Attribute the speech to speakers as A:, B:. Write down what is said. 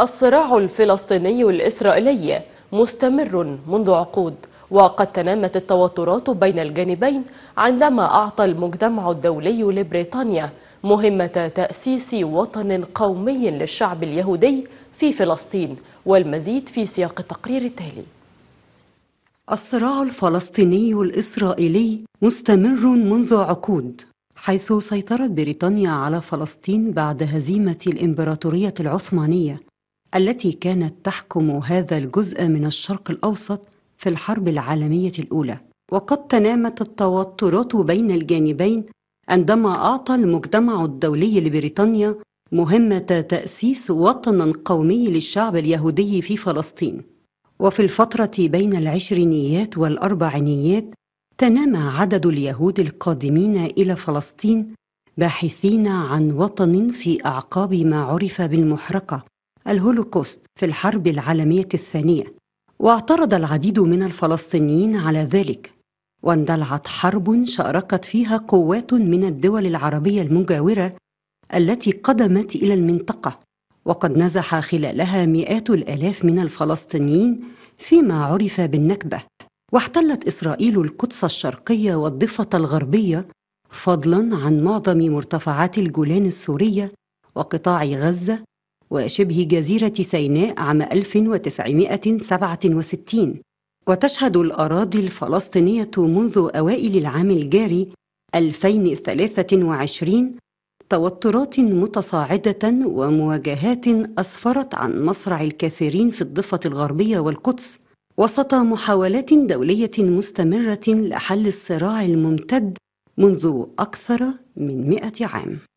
A: الصراع الفلسطيني الإسرائيلي مستمر منذ عقود وقد تنامت التوترات بين الجانبين عندما أعطى المجتمع الدولي لبريطانيا مهمة تأسيس وطن قومي للشعب اليهودي في فلسطين والمزيد في سياق التقرير التالي
B: الصراع الفلسطيني الإسرائيلي مستمر منذ عقود حيث سيطرت بريطانيا على فلسطين بعد هزيمة الإمبراطورية العثمانية التي كانت تحكم هذا الجزء من الشرق الاوسط في الحرب العالميه الاولى وقد تنامت التوترات بين الجانبين عندما اعطى المجتمع الدولي لبريطانيا مهمه تاسيس وطن قومي للشعب اليهودي في فلسطين وفي الفتره بين العشرينيات والاربعينيات تنامى عدد اليهود القادمين الى فلسطين باحثين عن وطن في اعقاب ما عرف بالمحرقه الهولوكوست في الحرب العالمية الثانية واعترض العديد من الفلسطينيين على ذلك واندلعت حرب شاركت فيها قوات من الدول العربية المجاورة التي قدمت إلى المنطقة وقد نزح خلالها مئات الآلاف من الفلسطينيين فيما عرف بالنكبة واحتلت إسرائيل القدس الشرقية والضفة الغربية فضلا عن معظم مرتفعات الجولان السورية وقطاع غزة وشبه جزيرة سيناء عام 1967 وتشهد الأراضي الفلسطينية منذ أوائل العام الجاري 2023 توترات متصاعدة ومواجهات أسفرت عن مصرع الكثيرين في الضفة الغربية والقدس وسط محاولات دولية مستمرة لحل الصراع الممتد منذ أكثر من مئة عام